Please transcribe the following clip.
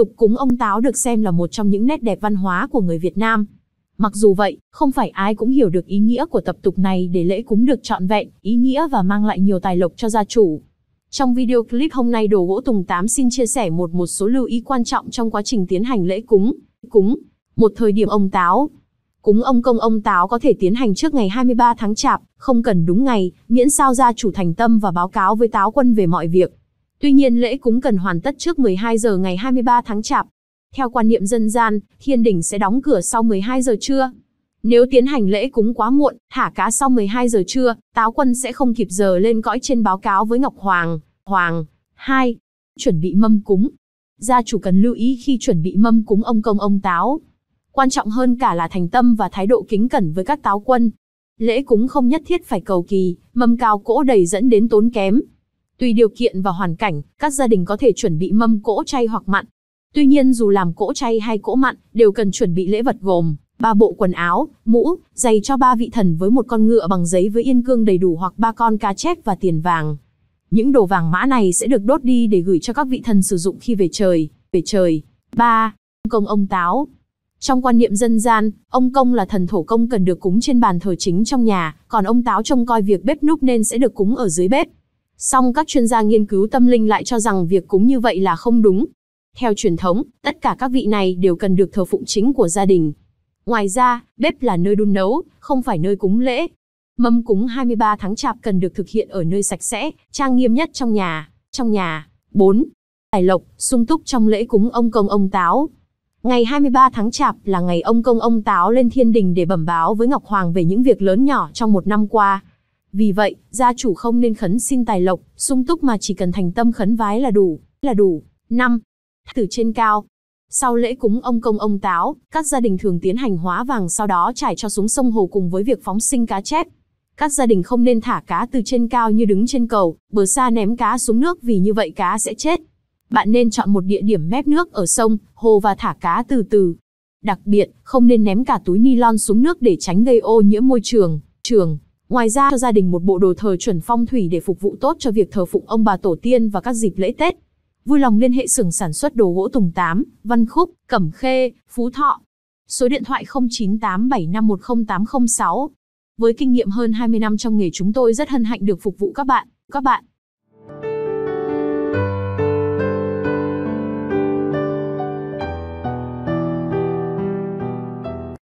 Tục cúng ông táo được xem là một trong những nét đẹp văn hóa của người Việt Nam. Mặc dù vậy, không phải ai cũng hiểu được ý nghĩa của tập tục này để lễ cúng được trọn vẹn, ý nghĩa và mang lại nhiều tài lộc cho gia chủ. Trong video clip hôm nay đồ gỗ Tùng Tám xin chia sẻ một một số lưu ý quan trọng trong quá trình tiến hành lễ cúng. Cúng, một thời điểm ông táo. Cúng ông công ông táo có thể tiến hành trước ngày 23 tháng chạp, không cần đúng ngày, miễn sao gia chủ thành tâm và báo cáo với táo quân về mọi việc. Tuy nhiên lễ cúng cần hoàn tất trước 12 giờ ngày 23 tháng Chạp. Theo quan niệm dân gian, thiên đỉnh sẽ đóng cửa sau 12 giờ trưa. Nếu tiến hành lễ cúng quá muộn, thả cá sau 12 giờ trưa, táo quân sẽ không kịp giờ lên cõi trên báo cáo với Ngọc Hoàng. Hoàng, 2. Chuẩn bị mâm cúng. Gia chủ cần lưu ý khi chuẩn bị mâm cúng ông công ông táo. Quan trọng hơn cả là thành tâm và thái độ kính cẩn với các táo quân. Lễ cúng không nhất thiết phải cầu kỳ, mâm cao cỗ đầy dẫn đến tốn kém, Tùy điều kiện và hoàn cảnh, các gia đình có thể chuẩn bị mâm cỗ chay hoặc mặn. Tuy nhiên dù làm cỗ chay hay cỗ mặn, đều cần chuẩn bị lễ vật gồm ba bộ quần áo, mũ, giày cho ba vị thần với một con ngựa bằng giấy với yên cương đầy đủ hoặc ba con cá chép và tiền vàng. Những đồ vàng mã này sẽ được đốt đi để gửi cho các vị thần sử dụng khi về trời. Về trời. 3. Công ông táo. Trong quan niệm dân gian, ông công là thần thổ công cần được cúng trên bàn thờ chính trong nhà, còn ông táo trông coi việc bếp núc nên sẽ được cúng ở dưới bếp. Song các chuyên gia nghiên cứu tâm linh lại cho rằng việc cúng như vậy là không đúng. Theo truyền thống, tất cả các vị này đều cần được thờ phụng chính của gia đình. Ngoài ra, bếp là nơi đun nấu, không phải nơi cúng lễ. Mâm cúng 23 tháng chạp cần được thực hiện ở nơi sạch sẽ, trang nghiêm nhất trong nhà. Trong nhà, 4. Tài lộc, sung túc trong lễ cúng ông công ông táo. Ngày 23 tháng chạp là ngày ông công ông táo lên thiên đình để bẩm báo với Ngọc Hoàng về những việc lớn nhỏ trong một năm qua. Vì vậy, gia chủ không nên khấn xin tài lộc, sung túc mà chỉ cần thành tâm khấn vái là đủ, là đủ. 5. Từ trên cao. Sau lễ cúng ông công ông táo, các gia đình thường tiến hành hóa vàng sau đó trải cho xuống sông hồ cùng với việc phóng sinh cá chép. Các gia đình không nên thả cá từ trên cao như đứng trên cầu, bờ xa ném cá xuống nước vì như vậy cá sẽ chết. Bạn nên chọn một địa điểm mép nước ở sông, hồ và thả cá từ từ. Đặc biệt, không nên ném cả túi ni lon xuống nước để tránh gây ô nhiễm môi trường, trường. Ngoài ra cho gia đình một bộ đồ thờ chuẩn phong thủy để phục vụ tốt cho việc thờ phụng ông bà tổ tiên và các dịp lễ Tết. Vui lòng liên hệ xưởng sản xuất đồ gỗ Tùng tám Văn Khúc, Cẩm Khê, Phú Thọ. Số điện thoại 0987510806. Với kinh nghiệm hơn 20 năm trong nghề chúng tôi rất hân hạnh được phục vụ các bạn. Các bạn